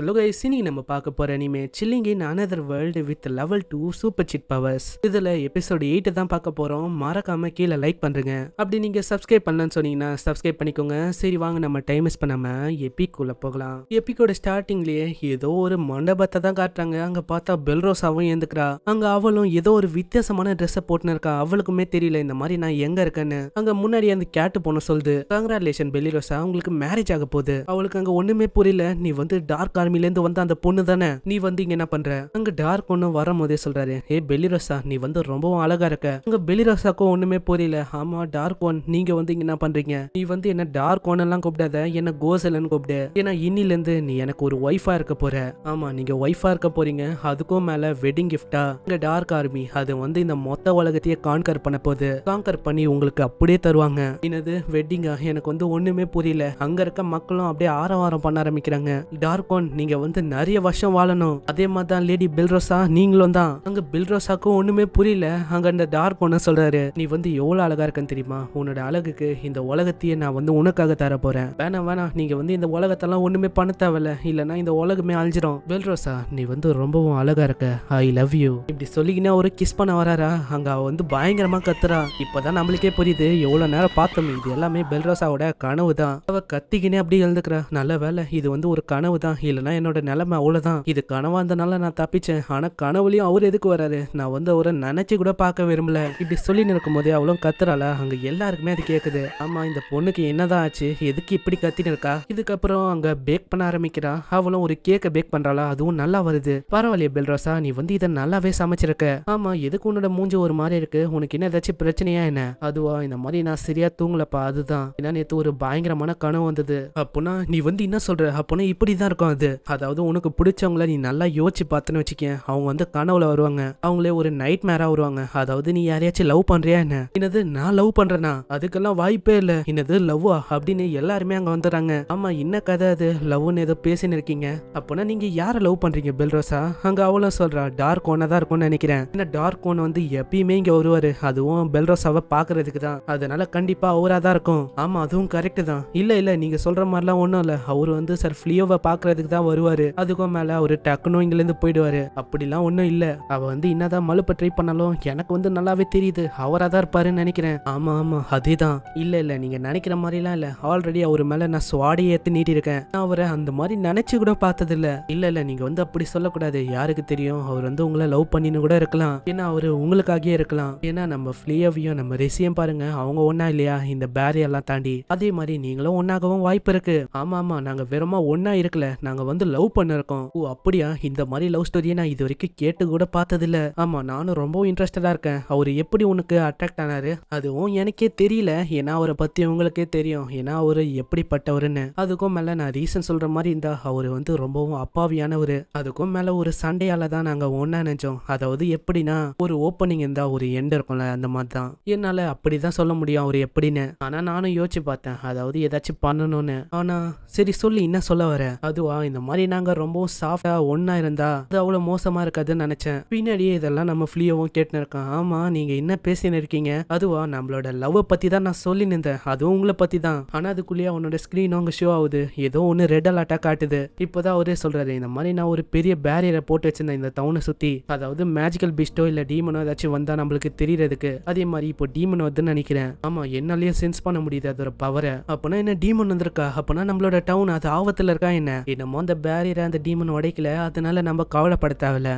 hello guys இன்னைக்கு நம்ம பார்க்க போகிற anime chilling in another world with level two super cheat powers இதுல எபிசோடு எயிட்டு தான் பார்க்க போகிறோம் மறக்காம கீழே லைக் பண்ணுறங்க அப்படி நீங்க சப்ஸ்கிரைப் பண்ணலன்னு சொன்னீங்கன்னா சப்ஸ்கிரைப் பண்ணிக்கோங்க சரி வாங்க நம்ம டைம் வேஸ்ட் பண்ணாம எபிக்குள்ளே போகலாம் எபிக்கோட ஸ்டார்டிங்லயே ஏதோ ஒரு மண்டபத்தை தான் காட்டுறாங்க அங்க பார்த்தா பெல்ரோஸாவும் ஏந்துக்கிறா அங்க அவளும் ஏதோ ஒரு வித்தியாசமான ட்ரெஸ்ஸை போட்டுன்னு இருக்கா அவளுக்குமே தெரியல இந்த மாதிரி நான் எங்க இருக்கேன்னு அங்க முன்னாடி அந்த கேட்டு போன சொல்லுது கங்க்ராலேஷன் பெலிரோஸா உங்களுக்கு மேரேஜ் ஆக போகுது அவளுக்கு அங்க ஒன்றுமே புரியல நீ வந்து டார்க் ஆர்மிலேருந்து வந்த அந்த பொண்ணு தானே நீ வந்து இங்க என்ன பண்ற அங்க டார்க் ஒண்ணு வரும் போதே சொல்றாரு ஏ பெலிரோசா நீ வந்து ரொம்பவும் அழகா இருக்க அங்க பெலிரோசாக்கும் ஒண்ணுமே புரியல ஆமா டார்க் ஒன் நீங்க வந்து இங்க என்ன பண்றீங்க நீ வந்து என்ன டார்க் ஒன் எல்லாம் கூப்பிடாத என்ன கோசலன்னு கூப்பிடு ஏன்னா இன்னில இருந்து நீ எனக்கு ஒரு ஒய்ஃபா இருக்க போற ஆமா நீங்க ஒய்ஃபா இருக்க போறீங்க அதுக்கும் மேல வெட்டிங் கிஃப்டா இங்க டார்க் ஆர்மி அது வந்து இந்த மொத்த உலகத்தையே கான்கர் பண்ண போது கான்கர் பண்ணி உங்களுக்கு அப்படியே தருவாங்க என்னது வெட்டிங்கா எனக்கு வந்து ஒண்ணுமே புரியல அங்க இருக்க மக்களும் அப்படியே ஆரவாரம் பண்ண ஆரம்பிக்கிறாங்க டார்க் ஒன் நீங்க வந்து நிறைய வருஷம் வாழணும் அதே மாதிரி தான் லேடி பில்ரோசா நீங்களும் தான் அங்க பில்ரோசாக்கும் ஒண்ணுமே புரியல அங்க அந்த டார்க் போன சொல்றாரு நீ வந்து எவ்வளவு அழகா இருக்கன்னு தெரியுமா உன்னோட அழகுக்கு இந்த உலகத்தையே நான் வந்து உனக்காக தர போறேன் வேணாம் வேணாம் நீங்க வந்து இந்த உலகத்தெல்லாம் ஒண்ணுமே பண்ண தேவையில்ல இல்லைன்னா இந்த உலகமே அழிஞ்சிடும் பில்ரோசா நீ வந்து ரொம்பவும் அழகா இருக்க ஐ லவ் யூ இப்படி சொல்லிக்கினா ஒரு கிஸ் பண்ண வராரா அங்க அவ வந்து பயங்கரமா கத்துறா இப்பதான் நம்மளுக்கே புரியுது எவ்வளவு நேரம் பார்த்தோம் இது எல்லாமே பில்ரோசாவோட கனவு தான் அவ கத்திக்கினே அப்படி எழுந்துக்கிறா நல்ல வேலை இது வந்து ஒரு கனவு தான் இல்ல இல்லைனா என்னோட நிலைமை அவ்வளோதான் இது கனவா இருந்தனால நான் தப்பிச்சேன் ஆனால் கனவுலையும் அவர் எதுக்கு வராரு நான் வந்து அவரை நினச்சி கூட பார்க்க விரும்பல இப்படி சொல்லி நிற்கும் போதே அவ்வளோ கத்துறாளா அங்க எல்லாருக்குமே அது கேட்குது ஆமா இந்த பொண்ணுக்கு என்னதான் ஆச்சு எதுக்கு இப்படி கத்தின்னு இருக்கா இதுக்கப்புறம் அங்க பேக் பண்ண ஆரம்பிக்கிறா அவளும் ஒரு கேக்க பேக் பண்றாளா அதுவும் நல்லா வருது பரவாயில்லையே பெல்ராசா நீ வந்து இதை நல்லாவே சமைச்சிருக்க ஆமா எதுக்கு உன்னோட மூஞ்சி ஒரு மாதிரி இருக்கு உனக்கு என்ன ஏதாச்சும் பிரச்சனையா என்ன அதுவா இந்த மாதிரி நான் சரியா தூங்கலப்பா அதுதான் ஏன்னா நேற்று ஒரு பயங்கரமான கனவு வந்தது அப்போனா நீ வந்து என்ன சொல்ற அப்போனா இப்படி தான் இருக்கும் அது இது அதாவது உனக்கு பிடிச்சவங்கள நீ நல்லா யோசிச்சு பார்த்துன்னு வச்சுக்கேன் அவங்க வந்து கனவுல வருவாங்க அவங்களே ஒரு நைட் மேரா வருவாங்க அதாவது நீ யாரையாச்சும் லவ் பண்றியா என்ன என்னது நான் லவ் பண்றேனா அதுக்கெல்லாம் வாய்ப்பே இல்ல என்னது லவ்வா அப்படின்னு எல்லாருமே அங்க வந்துடுறாங்க ஆமா என்ன கதை அது லவ்னு ஏதோ பேசின்னு இருக்கீங்க அப்பனா நீங்க யாரை லவ் பண்றீங்க பெல்ரோஸா அங்க அவளும் சொல்றா டார்க் ஓனா தான் இருக்கும்னு நினைக்கிறேன் டார்க் ஓன் வந்து எப்பயுமே இங்க வருவாரு அதுவும் பெல்ரோஸாவை பாக்குறதுக்கு தான் அதனால கண்டிப்பா அவரா தான் இருக்கும் ஆமா அதுவும் கரெக்ட் தான் இல்ல இல்ல நீங்க சொல்ற மாதிரிலாம் ஒன்றும் இல்லை அவர் வந்து சார் ஃபிளியோவை பாக்குறதுக்கு தான் தான் வருவாரு அதுக்கும் மேல அவரு டக்குனு இங்க இருந்து போயிடுவாரு அப்படிலாம் ஒன்னும் இல்ல அவ வந்து என்னதான் மலுப்ப ட்ரை பண்ணாலும் எனக்கு வந்து நல்லாவே தெரியுது அவராதான் தான் இருப்பாருன்னு நினைக்கிறேன் ஆமா ஆமா அதேதான் இல்ல இல்ல நீங்க நினைக்கிற மாதிரிலாம் இல்ல ஆல்ரெடி அவர் மேல நான் சுவாடியை ஏத்து நீட்டிருக்கேன் நான் அவரை அந்த மாதிரி நினைச்சு கூட பார்த்ததில்ல இல்ல இல்ல நீங்க வந்து அப்படி சொல்லக்கூடாது யாருக்கு தெரியும் அவர் வந்து உங்களை லவ் பண்ணின்னு கூட இருக்கலாம் ஏன்னா அவர் உங்களுக்காகவே இருக்கலாம் ஏன்னா நம்ம ஃப்ளீயவையும் நம்ம ரெசியம் பாருங்க அவங்க ஒன்னா இல்லையா இந்த எல்லாம் தாண்டி அதே மாதிரி நீங்களும் ஒன்னாகவும் வாய்ப்பு இருக்கு ஆமா ஆமா நாங்க வெறுமா ஒன்னா இருக்கல நாங்க வந்து லவ் பண்ணிருக்கோம் ஓ அப்படியா இந்த மாதிரி லவ் ஸ்டோரியை நான் இது வரைக்கும் கேட்டு கூட பார்த்ததில்ல ஆமா நானும் ரொம்ப இன்ட்ரெஸ்டடா இருக்கேன் அவர் எப்படி உனக்கு அட்ராக்ட் ஆனாரு அதுவும் எனக்கே தெரியல ஏன்னா அவரை பத்தி உங்களுக்கே தெரியும் ஏன்னா அவரு எப்படிப்பட்டவருன்னு அதுக்கும் மேல நான் ரீசன் சொல்ற மாதிரி இருந்தா அவர் வந்து ரொம்பவும் அப்பாவியானவர் அதுக்கும் மேல ஒரு சண்டையால தான் நாங்க ஒன்னா நினைச்சோம் அதாவது எப்படின்னா ஒரு ஓப்பனிங் இருந்தா ஒரு எண்ட் இருக்கும்ல அந்த மாதிரி தான் என்னால அப்படிதான் சொல்ல முடியும் அவர் எப்படின்னு ஆனா நானும் யோசிச்சு பார்த்தேன் அதாவது ஏதாச்சும் பண்ணணும்னு ஆனா சரி சொல்லி என்ன சொல்ல வர அதுவா இந்த இந்த மாதிரி நாங்கள் ரொம்பவும் சாஃப்டா ஒன்றா இருந்தா அது அவ்வளோ மோசமாக இருக்காதுன்னு நினச்சேன் பின்னாடியே இதெல்லாம் நம்ம ஃப்ளியோவும் கேட்டுன்னு இருக்கான் ஆமாம் நீங்கள் என்ன பேசினு இருக்கீங்க அதுவா நம்மளோட லவ் பற்றி தான் நான் சொல்லி நின்றேன் அதுவும் உங்களை பற்றி தான் ஆனால் அதுக்குள்ளேயே அவனோட ஸ்க்ரீன் அவங்க ஷோ ஆகுது ஏதோ ஒன்று ரெட் அலர்ட்டா காட்டுது இப்போதான் அவரே சொல்கிறாரு இந்த மாதிரி நான் ஒரு பெரிய பேரியரை போட்டு வச்சிருந்தேன் இந்த டவுனை சுற்றி அதாவது மேஜிக்கல் பிஸ்டோ இல்லை டீமனோ ஏதாச்சும் வந்தால் நம்மளுக்கு தெரியறதுக்கு அதே மாதிரி இப்போ டீமன் வந்து நினைக்கிறேன் ஆமா என்னாலேயே சென்ஸ் பண்ண முடியுது அதோட பவரை அப்பனா என்ன டீமன் வந்திருக்கா அப்பனா நம்மளோட டவுன் அது ஆபத்துல இருக்கா என்ன என்னமோ அந்த பேரியரை அந்த டீமன் உடைக்கல அதனால நம்ம கவலைப்பட தேவையில்ல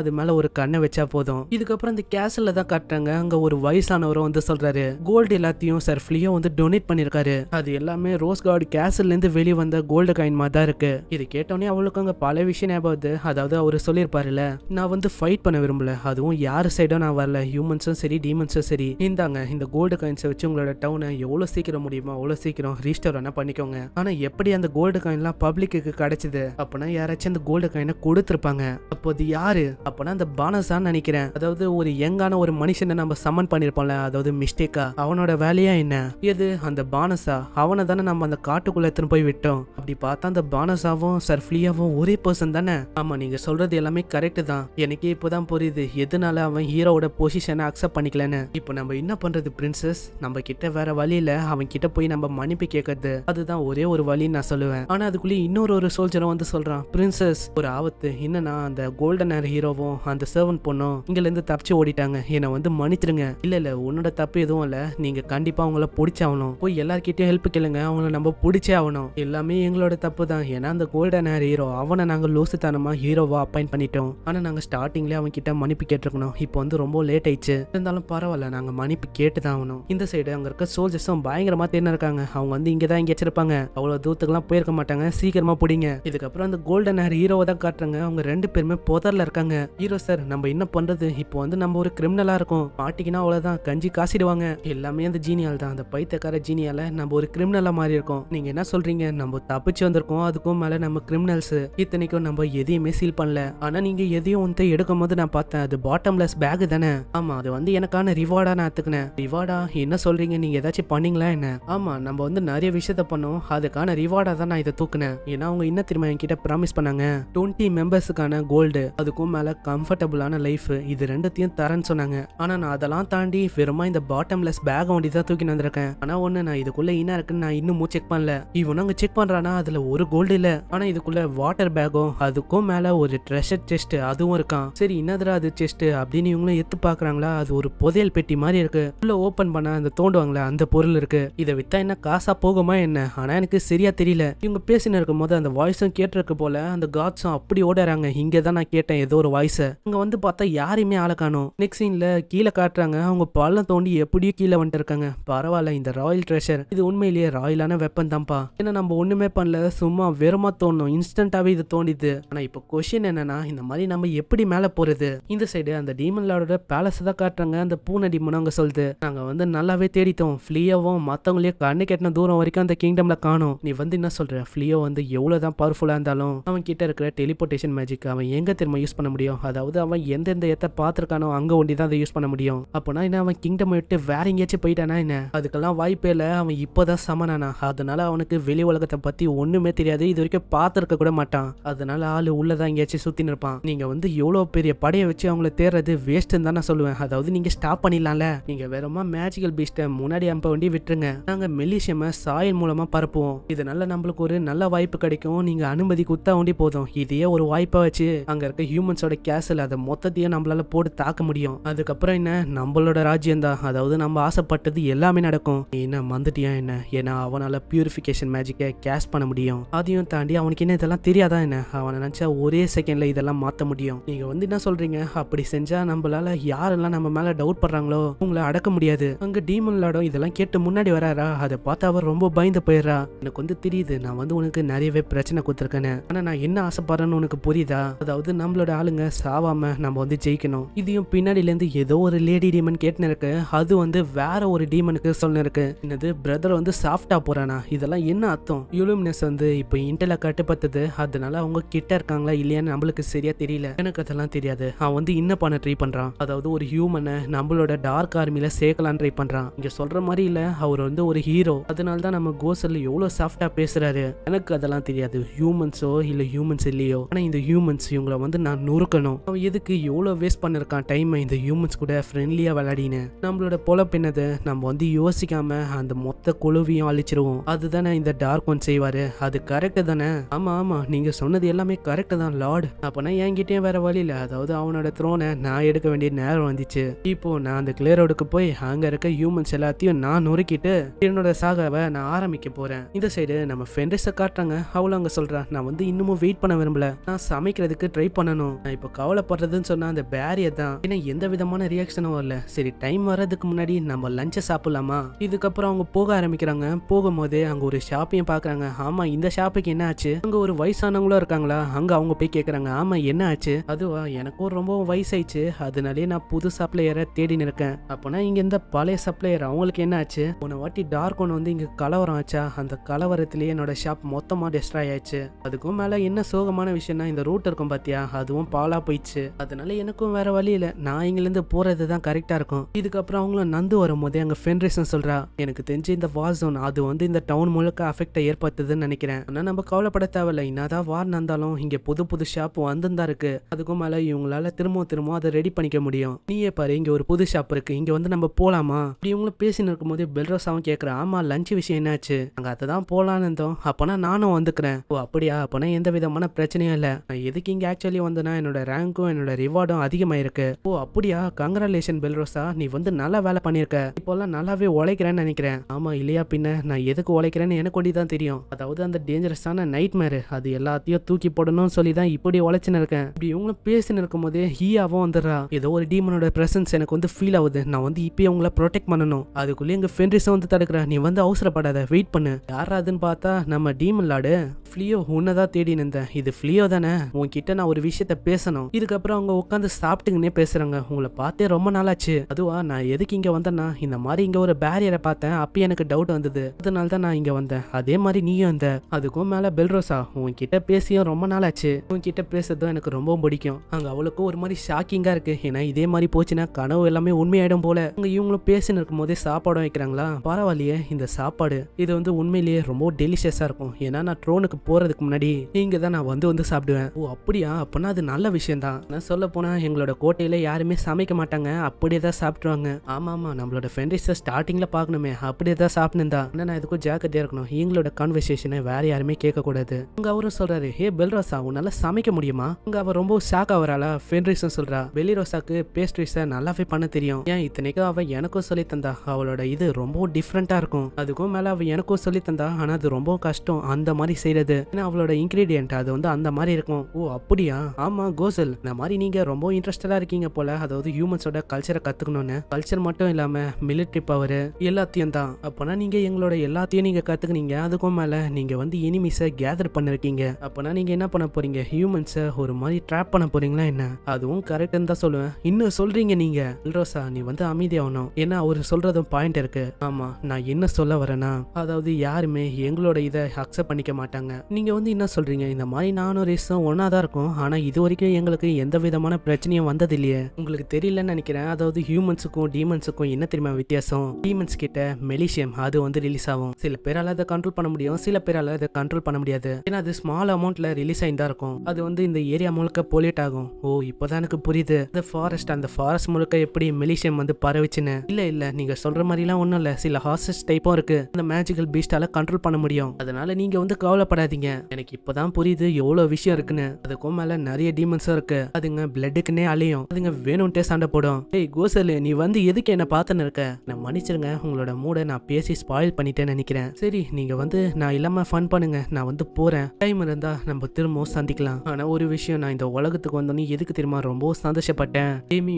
அது மேல ஒரு கண்ணை வச்சா போதும் இதுக்கப்புறம் இந்த கேசல்ல தான் கட்டுறாங்க அங்க ஒரு வயசானவரும் வந்து சொல்றாரு கோல்டு எல்லாத்தையும் சர்ஃப்லயும் வந்து டொனேட் பண்ணிருக்காரு அது எல்லாமே ரோஸ் கார்டு கேசல்ல இருந்து வெளியே வந்த கோல்டு காயின் மாதிரி தான் இருக்கு இது கேட்டோடனே அவளுக்கு அங்க பல விஷயம் ஞாபகம் அதாவது அவர் சொல்லியிருப்பாருல நான் வந்து ஃபைட் பண்ண விரும்பல அதுவும் யாரு சைடும் நான் வரல ஹியூமன்ஸும் சரி டீமன்ஸும் சரி இந்தாங்க இந்த கோல்டு காயின்ஸை வச்சு உங்களோட டவுனை எவ்வளவு சீக்கிரம் முடியுமோ அவ்வளோ சீக்கிரம் ரீஸ்டோர் வேணா பண்ணிக்கோங்க ஆனால் எப்படி அந்த கோல்டு காயின்லாம் பப்ளிக்கு கிடைச்சது கிடையாது அப்பனா யாராச்சும் அந்த கோல்டு காயினை கொடுத்துருப்பாங்க அப்போ அது யாரு அப்பனா அந்த பானசான்னு நினைக்கிறேன் அதாவது ஒரு யங்கான ஒரு மனுஷனை நம்ம சம்மன் பண்ணிருப்போம்ல அதாவது மிஸ்டேக்கா அவனோட வேலையா என்ன எது அந்த பானசா அவனை தானே நம்ம அந்த காட்டுக்குள்ள எடுத்துன்னு போய் விட்டோம் அப்படி பார்த்தா அந்த பானசாவும் சர்ஃப்லியாவும் ஒரே பர்சன் தானே ஆமா நீங்க சொல்றது எல்லாமே கரெக்ட் தான் எனக்கே இப்போதான் புரியுது எதனால அவன் ஹீரோவோட பொசிஷனை அக்செப்ட் பண்ணிக்கலன்னு இப்போ நம்ம என்ன பண்றது பிரின்சஸ் நம்ம கிட்ட வேற வழியில அவன் கிட்ட போய் நம்ம மன்னிப்பு கேட்கறது அதுதான் ஒரே ஒரு வழின்னு நான் சொல்லுவேன் ஆனா அதுக்குள்ளே இன்னொரு ஒரு சோல்ஜரும் நேரம் வந்து சொல்கிறான் பிரின்சஸ் ஒரு ஆபத்து என்னன்னா அந்த கோல்டன் ஹேர் ஹீரோவும் அந்த சர்வன் பொண்ணும் இங்கேருந்து தப்பிச்சு ஓடிட்டாங்க என்னை வந்து மன்னிச்சிருங்க இல்லை இல்லை உன்னோட தப்பு எதுவும் இல்லை நீங்கள் கண்டிப்பாக அவங்கள பிடிச்சாகணும் போய் எல்லார்கிட்டயும் ஹெல்ப் கேளுங்க அவங்கள நம்ம பிடிச்சே ஆகணும் எல்லாமே எங்களோட தப்பு தான் ஏன்னா அந்த கோல்டன் ஹேர் ஹீரோ அவனை நாங்கள் லூசுத்தனமாக ஹீரோவாக அப்பாயின் பண்ணிட்டோம் ஆனால் நாங்கள் ஸ்டார்டிங்லேயே அவங்க கிட்ட மன்னிப்பு கேட்டிருக்கணும் இப்போ வந்து ரொம்ப லேட் ஆயிடுச்சு இருந்தாலும் பரவாயில்ல நாங்கள் மன்னிப்பு கேட்டு தான் ஆகணும் இந்த சைடு அங்கே இருக்க சோல்ஜர்ஸும் பயங்கரமாக தேன இருக்காங்க அவங்க வந்து இங்கே தான் இங்கே வச்சிருப்பாங்க அவ்வளோ தூரத்துக்குலாம் போயிருக்க மாட்டாங்க சீக்கிரமாக பிடிங்க இதுக்கப்புறம் அந்த கோல்டன் ஹேர் ஹீரோவை தான் காட்டுறாங்க அவங்க ரெண்டு பேருமே போதரில் இருக்காங்க ஹீரோ சார் நம்ம என்ன பண்றது இப்போ வந்து நம்ம ஒரு கிரிமினலாக இருக்கும் மாட்டிக்கினா அவ்வளோதான் கஞ்சி காசிடுவாங்க எல்லாமே அந்த ஜீனியால் தான் அந்த பைத்தியக்கார ஜீனியால நம்ம ஒரு கிரிமினலாக மாறி இருக்கோம் நீங்க என்ன சொல்றீங்க நம்ம தப்பிச்சு வந்திருக்கோம் அதுக்கும் மேலே நம்ம கிரிமினல்ஸ் இத்தனைக்கும் நம்ம எதையுமே சீல் பண்ணல ஆனால் நீங்க எதையும் வந்து எடுக்கும் போது நான் பார்த்தேன் அது பாட்டம்லெஸ் பேக் தானே ஆமா அது வந்து எனக்கான ரிவார்டா நான் எடுத்துக்கினேன் ரிவார்டா என்ன சொல்றீங்க நீங்க ஏதாச்சும் பண்ணீங்களா என்ன ஆமா நம்ம வந்து நிறைய விஷயத்த பண்ணோம் அதுக்கான ரிவார்டா தான் நான் இதை தூக்குனேன் ஏன்னா அவங்க இன்னும் திரும்ப என்கிட்ட ப்ராமிஸ் பண்ணாங்க டுவெண்ட்டி மெம்பர்ஸுக்கான கோல்டு அதுக்கும் மேலே கம்ஃபர்டபுளான லைஃப் இது ரெண்டுத்தையும் தரேன்னு சொன்னாங்க ஆனால் நான் அதெல்லாம் தாண்டி வெறுமா இந்த பாட்டம்லெஸ் பேக் ஒண்டி தான் தூக்கி வந்திருக்கேன் ஆனால் ஒன்று நான் இதுக்குள்ள என்ன இருக்குன்னு நான் இன்னும் செக் பண்ணல இவனும் அங்கே செக் பண்ணுறானா அதில் ஒரு கோல்டு இல்லை ஆனால் இதுக்குள்ள வாட்டர் பேக்கும் அதுக்கும் மேலே ஒரு ட்ரெஷர் செஸ்ட் அதுவும் இருக்கான் சரி என்னதுரா அது செஸ்ட் அப்படின்னு இவங்களும் எத்து பார்க்குறாங்களா அது ஒரு புதையல் பெட்டி மாதிரி இருக்கு உள்ள ஓப்பன் பண்ண அந்த தோண்டுவாங்களே அந்த பொருள் இருக்கு இதை வித்தா என்ன காசா போகுமா என்ன ஆனால் எனக்கு சரியா தெரியல இவங்க பேசின இருக்கும் போது அந்த வாய்ஸ் வாய்ஸும் கேட்டிருக்கு போல அந்த காட்ஸும் அப்படி ஓடுறாங்க இங்கே தான் நான் கேட்டேன் ஏதோ ஒரு வாய்ஸை அங்கே வந்து பார்த்தா யாரையுமே ஆளை காணும் நெக்ஸ்ட் சீனில் கீழே காட்டுறாங்க அவங்க பள்ளம் தோண்டி எப்படியோ கீழே வந்துட்டு இருக்காங்க பரவாயில்ல இந்த ராயல் ட்ரெஷர் இது உண்மையிலேயே ராயலான வெப்பன் தான்ப்பா ஏன்னா நம்ம ஒன்றுமே பண்ணல சும்மா வெறுமா தோணும் இன்ஸ்டண்ட்டாகவே இது தோண்டிது ஆனால் இப்போ கொஷின் என்னன்னா இந்த மாதிரி நம்ம எப்படி மேலே போகிறது இந்த சைடு அந்த டீமன் லாடோட பேலஸ் தான் காட்டுறாங்க அந்த பூனை டீமன் அவங்க சொல்லுது நாங்கள் வந்து நல்லாவே தேடித்தோம் ஃப்ளீயாவும் மற்றவங்களையும் கண்ணு கெட்டின தூரம் வரைக்கும் அந்த கிங்டமில் காணும் நீ வந்து என்ன சொல்கிற ஃப்ளீயோ வந்து எவ்வளோ தான் பவர்ஃபுல்லாக இருந்தாலும் அவன் கிட்ட இருக்கிற டெலிபோர்டேஷன் மேஜிக் அவன் எங்கே திரும்ப யூஸ் பண்ண முடியும் அதாவது அவன் எந்தெந்த இடத்த பார்த்துருக்கானோ அங்கே ஒண்டி தான் அதை யூஸ் பண்ண முடியும் அப்போனா என்ன அவன் கிங்டம் விட்டு வேற எங்கேயாச்சும் போயிட்டானா என்ன அதுக்கெல்லாம் வாய்ப்பே இல்லை அவன் இப்போதான் சமனானா அதனால அவனுக்கு வெளி உலகத்தை பற்றி ஒன்றுமே தெரியாது இது வரைக்கும் பார்த்துருக்க கூட மாட்டான் அதனால ஆள் உள்ளதான் எங்கேயாச்சும் சுற்றி நிற்பான் நீங்கள் வந்து எவ்வளோ பெரிய படையை வச்சு அவங்கள தேர்றது வேஸ்ட்டுன்னு தான் நான் சொல்லுவேன் அதாவது நீங்கள் ஸ்டாப் பண்ணிடலாம்ல நீங்கள் வேறமா மேஜிக்கல் பீஸ்ட்டை முன்னாடி அம்ப வண்டி விட்டுருங்க நாங்கள் மெலிஷியமை சாயல் மூலமாக பரப்புவோம் இதனால நம்மளுக்கு ஒரு நல்ல வாய்ப்பு கிடைக்கும் நீங்கள் அனுமதி குத்தா ஒண்டி போதும் இதையே ஒரு வாய்ப்பா வச்சு அங்க இருக்க ஹியூமன்ஸோட கேசல் அதை மொத்தத்தையும் நம்மளால போட்டு தாக்க முடியும் அதுக்கப்புறம் என்ன நம்மளோட ராஜ்யம் தான் அதாவது நம்ம ஆசைப்பட்டது எல்லாமே நடக்கும் என்ன மந்துட்டியா என்ன ஏன்னா அவனால பியூரிபிகேஷன் மேஜிக்கை கேஸ் பண்ண முடியும் அதையும் தாண்டி அவனுக்கு என்ன இதெல்லாம் தெரியாதா என்ன அவனை நினைச்சா ஒரே செகண்ட்ல இதெல்லாம் மாத்த முடியும் நீங்க வந்து என்ன சொல்றீங்க அப்படி செஞ்சா நம்மளால யாரெல்லாம் நம்ம மேல டவுட் பண்றாங்களோ உங்களை அடக்க முடியாது அங்க டீமன் லாடம் இதெல்லாம் கேட்டு முன்னாடி வராரா அதை பார்த்து அவர் ரொம்ப பயந்து போயிடுறா எனக்கு வந்து தெரியுது நான் வந்து உனக்கு நிறையவே பிரச்சனை கொடுத்துருக்கேன்னு ஆனா நான் என்ன ஆசைப்படுறேன்னு உனக்கு புரியுதா அதாவது நம்மளோட ஆளுங்க சாவாம நம்ம வந்து ஜெயிக்கணும் இதையும் பின்னாடியிலேருந்து ஏதோ ஒரு லேடி டீமன் கேட்டுன்னு இருக்கு அது வந்து வேற ஒரு டீமனுக்கு இருக்கு என்னது பிரதர் வந்து சாஃப்டா போறானா இதெல்லாம் என்ன அர்த்தம் யூலுமினஸ் வந்து இப்போ இன்டெல கட்டுப்பட்டது அதனால அவங்க கிட்ட இருக்காங்களா இல்லையான்னு நம்மளுக்கு சரியா தெரியல எனக்கு அதெல்லாம் தெரியாது அவன் வந்து என்ன பண்ண ட்ரை பண்றான் அதாவது ஒரு ஹியூமனை நம்மளோட டார்க் ஆர்மியில சேர்க்கலாம் ட்ரை பண்றான் இங்க சொல்ற மாதிரி இல்ல அவர் வந்து ஒரு ஹீரோ அதனால தான் நம்ம கோசல்ல எவ்வளவு சாஃப்டா பேசுறாரு எனக்கு அதெல்லாம் தெரியாது ஹியூமன்ஸோ இல்லை ஹியூமன்ஸ் இல்லையோ ஆனால் இந்த ஹியூமன்ஸ் இவங்களை வந்து நான் நொறுக்கணும் எதுக்கு எவ்வளோ வேஸ்ட் பண்ணியிருக்கான் டைமை இந்த ஹியூமன்ஸ் கூட ஃப்ரெண்ட்லியாக விளையாடினேன் நம்மளோட பொழப்பினதை நம்ம வந்து யோசிக்காம அந்த மொத்த குழுவையும் அழிச்சிருவோம் அதுதானே இந்த டார்க் ஒன் செய்வாரு அது கரெக்டு தானே ஆமாம் ஆமாம் நீங்கள் சொன்னது எல்லாமே கரெக்டு தான் லார்ட் அப்போனா என்கிட்டயும் வேற வழி இல்லை அதாவது அவனோட த்ரோனை நான் எடுக்க வேண்டிய நேரம் வந்துச்சு இப்போ நான் அந்த கிளியரோடுக்கு போய் அங்கே இருக்க ஹியூமன்ஸ் எல்லாத்தையும் நான் நொறுக்கிட்டு என்னோட சாகாவை நான் ஆரம்பிக்க போகிறேன் இந்த சைடு நம்ம ஃப்ரெண்ட்ஸை காட்டுறாங்க அவ்வளோ அங்கே சொல்கிறாங்க சரிடா நான் வந்து இன்னமும் வெயிட் பண்ண விரும்பல நான் சமைக்கிறதுக்கு ட்ரை பண்ணணும் நான் இப்போ கவலைப்படுறதுன்னு சொன்னால் அந்த பேரியர் தான் ஏன்னா எந்த விதமான ரியாக்ஷனும் வரல சரி டைம் வர்றதுக்கு முன்னாடி நம்ம லஞ்சை சாப்பிடலாமா இதுக்கப்புறம் அவங்க போக ஆரம்பிக்கிறாங்க போகும்போதே அங்கே ஒரு ஷாப்பையும் பார்க்குறாங்க ஆமாம் இந்த ஷாப்புக்கு என்ன ஆச்சு அங்கே ஒரு வயசானவங்களும் இருக்காங்களா அங்கே அவங்க போய் கேட்குறாங்க ஆமாம் என்ன ஆச்சு அதுவா எனக்கும் ரொம்ப வயசாயிச்சு அதனாலே நான் புது சப்ளையரை தேடின்னு இருக்கேன் அப்போனா இங்கே இந்த பழைய சப்ளையர் அவங்களுக்கு என்ன ஆச்சு உன வாட்டி டார்க் ஒன்று வந்து இங்கே கலவரம் ஆச்சா அந்த கலவரத்திலேயே என்னோட ஷாப் மொத்தமாக டெஸ்ட்ராய் ஆயிடுச்சு போயிடுச்சு அதுக்கும் மேலே என்ன சோகமான விஷயம்னா இந்த ரூட் இருக்கும் பார்த்தியா அதுவும் பாலா போயிடுச்சு அதனால எனக்கும் வேற வழி இல்ல நான் இங்க போகிறது தான் கரெக்டாக இருக்கும் இதுக்கப்புறம் அவங்களும் நந்து வரும்போதே ஃப்ரெண்ட் ஃபென்ரேசன் சொல்கிறா எனக்கு தெரிஞ்சு இந்த வார் ஜோன் அது வந்து இந்த டவுன் முழுக்க அஃபெக்டை ஏற்படுத்துதுன்னு நினைக்கிறேன் ஆனால் நம்ம கவலைப்பட தேவையில்ல என்னதான் வார் நந்தாலும் இங்கே புது புது ஷாப் வந்திருந்தா இருக்கு அதுக்கும் மேலே இவங்களால திரும்ப திரும்ப அதை ரெடி பண்ணிக்க முடியும் நீயே பாரு இங்கே ஒரு புது ஷாப் இருக்கு இங்கே வந்து நம்ம போகலாமா இப்படி இவங்களும் பேசின்னு இருக்கும்போது பெல்ரோஸாவும் கேட்குறேன் ஆமா லஞ்ச் விஷயம் என்னாச்சு அங்க அதான் போலான்னு போகலான்னு இருந்தோம் அப்பனா நானும் வந்துக்கிறேன் ஓ அப்படியா அப்போனா எந்த விதமான பிரச்சனையும் இல்லை நான் எதுக்கு இங்கே ஆக்சுவலி வந்தேன்னா என்னோட ரேங்க்கும் என்னோட ரிவார்டும் அதிகமாயிருக்கு இருக்கு ஓ அப்படியா கங்க்ராலேஷன் பெல்ரோஸா நீ வந்து நல்லா வேலை பண்ணியிருக்க இப்போல்லாம் நல்லாவே உழைக்கிறேன்னு நினைக்கிறேன் ஆமா இல்லையா பின்ன நான் எதுக்கு உழைக்கிறேன்னு எனக்கு தான் தெரியும் அதாவது அந்த டேஞ்சரஸான நைட் மேரு அது எல்லாத்தையும் தூக்கி போடணும்னு சொல்லி தான் இப்படி உழைச்சின்னு இருக்கேன் இப்படி இவங்களும் பேசின்னு இருக்கும் போதே ஹீயாவும் வந்துடுறா ஏதோ ஒரு டீமனோட பிரசன்ஸ் எனக்கு வந்து ஃபீல் ஆகுது நான் வந்து இப்பயே உங்களை ப்ரொடெக்ட் பண்ணணும் அதுக்குள்ளேயே எங்க ஃபென்ரிஸை வந்து தடுக்கிறேன் நீ வந்து அவசரப்படாத வெயிட் பண்ணு யாராதுன்னு பார்த்தா நம்ம டீமன் இல்லாடு ஃப்ளியோ ஐயோ உன்னதான் தேடி நின்றேன் இது ஃப்ளியோ தானே உங்ககிட்ட நான் ஒரு விஷயத்த பேசணும் இதுக்கப்புறம் அவங்க உட்காந்து சாப்பிட்டுங்கன்னே பேசுறாங்க உங்களை பார்த்தே ரொம்ப நாளாச்சு அதுவா நான் எதுக்கு இங்க வந்தேன்னா இந்த மாதிரி இங்க ஒரு பேரியரை பார்த்தேன் அப்பயே எனக்கு டவுட் வந்தது அதனால தான் நான் இங்க வந்தேன் அதே மாதிரி நீயும் வந்த அதுக்கும் மேல பெல்ரோசா உங்ககிட்ட பேசியும் ரொம்ப நாளாச்சு உங்ககிட்ட பேசுறதும் எனக்கு ரொம்ப பிடிக்கும் அங்க அவளுக்கும் ஒரு மாதிரி ஷாக்கிங்கா இருக்கு ஏன்னா இதே மாதிரி போச்சுன்னா கனவு எல்லாமே உண்மையாயிடும் போல அங்க இவங்களும் பேசினு இருக்கும் போதே சாப்பாடும் வைக்கிறாங்களா பரவாயில்லையே இந்த சாப்பாடு இது வந்து உண்மையிலேயே ரொம்ப டெலிஷியஸா இருக்கும் ஏன்னா நான் ட்ரோனுக்கு போற சாப்பிட்றதுக்கு முன்னாடி நீங்கள் தான் நான் வந்து வந்து சாப்பிடுவேன் ஓ அப்படியா அப்படின்னா அது நல்ல விஷயம் தான் நான் சொல்ல போனால் எங்களோட கோட்டையில் யாருமே சமைக்க மாட்டாங்க அப்படியே தான் சாப்பிட்ருவாங்க ஆமாம் ஆமாம் நம்மளோட ஃப்ரெண்ட்ஸை ஸ்டார்டிங்கில் பார்க்கணுமே அப்படியே தான் சாப்பிடுந்தா ஆனால் நான் எதுக்கும் ஜாக்கிரதையாக இருக்கணும் எங்களோட கான்வர்சேஷனை வேறு யாருமே கேட்கக்கூடாது உங்கள் அவரும் சொல்கிறாரு ஹே பெல்ரோசா உன்னால் சமைக்க முடியுமா அங்கே அவள் ரொம்ப ஷாக் ஆகிறாளா ஃபென்ரிஸும் சொல்கிறா வெளி ரோசாக்கு பேஸ்ட்ரிஸை நல்லாவே பண்ண தெரியும் ஏன் இத்தனைக்கும் அவள் எனக்கும் சொல்லி தந்தா அவளோட இது ரொம்ப டிஃப்ரெண்ட்டாக இருக்கும் அதுக்கும் மேலே அவள் எனக்கும் சொல்லி தந்தா ஆனால் அது ரொம்ப கஷ்டம் அந்த மாதிரி செய்கிறது பார்த்தீங்கன்னா அவளோட இன்கிரீடியன்ட் அது வந்து அந்த மாதிரி இருக்கும் ஓ அப்படியா ஆமா கோசல் இந்த மாதிரி நீங்க ரொம்ப இன்ட்ரெஸ்டடா இருக்கீங்க போல அதாவது ஹியூமன்ஸோட கல்ச்சரை கத்துக்கணும்னு கல்ச்சர் மட்டும் இல்லாமல் மிலிட்ரி பவர் எல்லாத்தையும் தான் அப்பனா நீங்க எங்களோட எல்லாத்தையும் நீங்க கத்துக்கினீங்க அதுக்கும் மேலே நீங்க வந்து எனிமிஸை கேதர் பண்ணிருக்கீங்க அப்பனா நீங்க என்ன பண்ண போறீங்க ஹியூமன்ஸை ஒரு மாதிரி ட்ராப் பண்ண போறீங்களா என்ன அதுவும் கரெக்ட் தான் சொல்லுவேன் இன்னும் சொல்றீங்க நீங்க இல்ரோசா நீ வந்து அமைதியாகணும் ஏன்னா அவர் சொல்றதும் பாயிண்ட் இருக்கு ஆமா நான் என்ன சொல்ல வரேன்னா அதாவது யாருமே எங்களோட இதை அக்செப்ட் பண்ணிக்க மாட்டாங்க நீங்க நீங்கள் வந்து என்ன சொல்கிறீங்க இந்த மாதிரி நானும் ரேஸும் ஒன்றா தான் இருக்கும் ஆனால் இது வரைக்கும் எங்களுக்கு எந்த விதமான பிரச்சனையும் வந்தது இல்லையே உங்களுக்கு தெரியலன்னு நினைக்கிறேன் அதாவது ஹியூமன்ஸுக்கும் டீமன்ஸுக்கும் என்ன தெரியுமா வித்தியாசம் டீமன்ஸ் கிட்ட மெலிஷியம் அது வந்து ரிலீஸ் ஆகும் சில பேரால் அதை கண்ட்ரோல் பண்ண முடியும் சில பேரால் அதை கண்ட்ரோல் பண்ண முடியாது ஏன்னா அது ஸ்மால் அமௌண்ட்டில் ரிலீஸ் ஆகி இருக்கும் அது வந்து இந்த ஏரியா முழுக்க போலேட் ஆகும் ஓ இப்போதான் எனக்கு புரியுது இந்த ஃபாரஸ்ட் அந்த ஃபாரஸ்ட் முழுக்க எப்படி மெலிஷியம் வந்து பரவிச்சுன்னு இல்லை இல்லை நீங்கள் சொல்கிற மாதிரிலாம் ஒன்றும் இல்லை சில ஹார்சஸ் டைப்பும் இருக்குது அந்த மேஜிக்கல் பீஸ்டால் கண்ட்ரோல் பண்ண முடியும் அதனால் நீங்கள் வந்து கவலைப்படாதீங்க பார்த்தேன் எனக்கு இப்பதான் புரியுது எவ்வளவு விஷயம் இருக்குன்னு அதுக்கும் மேல நிறைய டீமன்ஸும் இருக்கு அதுங்க பிளட்டுக்குன்னே அழியும் அதுங்க வேணும்ட்டே சண்டை போடும் டேய் நீ வந்து எதுக்கு என்ன பார்த்தேன்னு இருக்க நான் மன்னிச்சிருங்க உங்களோட மூட நான் பேசி ஸ்பாயில் பண்ணிட்டேன்னு நினைக்கிறேன் சரி நீங்க வந்து நான் இல்லாம ஃபன் பண்ணுங்க நான் வந்து போறேன் டைம் இருந்தா நம்ம திரும்பவும் சந்திக்கலாம் ஆனா ஒரு விஷயம் நான் இந்த உலகத்துக்கு வந்தோன்னே எதுக்கு திரும்ப ரொம்ப சந்தோஷப்பட்டேன் டீமி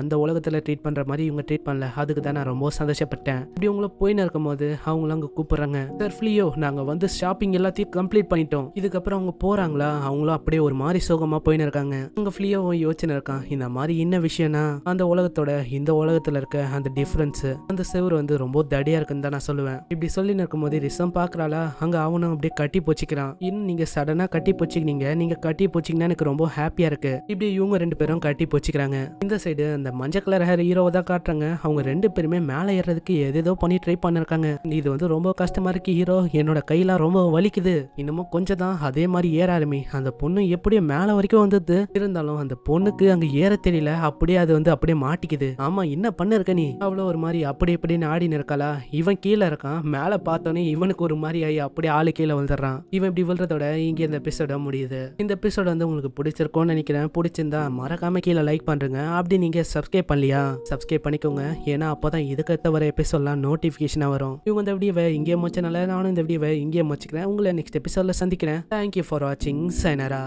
அந்த உலகத்துல ட்ரீட் பண்ற மாதிரி இவங்க ட்ரீட் பண்ணல அதுக்கு தான் நான் ரொம்ப சந்தோஷப்பட்டேன் இப்படி உங்களை போயின்னு இருக்கும்போது அவங்களும் அங்க கூப்பிடுறாங்க சார் ஃப்ளீயோ நாங்க வந்து ஷாப்பிங் எல்லாத்தையும் கம்ப்ளீட் கம்ப்ளீட் பண்ணிட்டோம் இதுக்கப்புறம் அவங்க போறாங்களா அவங்களும் அப்படியே ஒரு மாதிரி சோகமா போயின்னு இருக்காங்க அங்க ஃப்ளீயாவும் யோசனை இருக்கான் இந்த மாதிரி என்ன விஷயம்னா அந்த உலகத்தோட இந்த உலகத்துல இருக்க அந்த டிஃப்ரென்ஸ் அந்த செவர் வந்து ரொம்ப தடியா இருக்குன்னு தான் நான் சொல்லுவேன் இப்படி சொல்லி நிற்கும் போது ரிசம் பாக்குறாளா அங்க அவனும் அப்படியே கட்டி போச்சுக்கிறான் இன்னும் நீங்க சடனா கட்டி போச்சுக்கினீங்க நீங்க கட்டி போச்சிங்கன்னா எனக்கு ரொம்ப ஹாப்பியா இருக்கு இப்படி இவங்க ரெண்டு பேரும் கட்டி போச்சுக்கிறாங்க இந்த சைடு அந்த மஞ்சள் கலர் ஹேர் ஹீரோவை தான் காட்டுறாங்க அவங்க ரெண்டு பேருமே மேலே ஏறதுக்கு எதேதோ பண்ணி ட்ரை பண்ணிருக்காங்க இது வந்து ரொம்ப கஷ்டமா இருக்கு ஹீரோ என்னோட கையெல்லாம் ரொம்ப வலிக்குது இன்னும் என்னமோ கொஞ்சம் தான் அதே மாதிரி ஏற ஆரம்பி அந்த பொண்ணு எப்படியோ மேலே வரைக்கும் வந்தது இருந்தாலும் அந்த பொண்ணுக்கு அங்கே ஏற தெரியல அப்படியே அது வந்து அப்படியே மாட்டிக்குது ஆமா என்ன பண்ணிருக்க நீ அவ்வளோ ஒரு மாதிரி அப்படி இப்படின்னு ஆடி இருக்காளா இவன் கீழே இருக்கான் மேலே பார்த்தோன்னே இவனுக்கு ஒரு மாதிரி ஆகி அப்படியே ஆளு கீழே வந்துடுறான் இவன் இப்படி விழுறதோட இங்கே இந்த எபிசோட முடியுது இந்த எபிசோட வந்து உங்களுக்கு பிடிச்சிருக்கும்னு நினைக்கிறேன் பிடிச்சிருந்தா மறக்காம கீழே லைக் பண்ணுறேங்க அப்படி நீங்கள் சப்ஸ்கிரைப் பண்ணலையா சப்ஸ்கிரைப் பண்ணிக்கோங்க ஏன்னா அப்போ தான் இதுக்கடுத்த வர எபிசோட்லாம் நோட்டிஃபிகேஷனாக வரும் இவங்க இந்த வீடியோவை இங்கே மச்சனால நானும் இந்த வீடியோவை இங்கே மச்சிக்கிறேன் உங்களை நெக்ஸ்ட் எபிசோட் எபிசோட்ல சந்திக்கிறேன் தேங்க்யூ ஃபார் வாட்சிங் சைனரா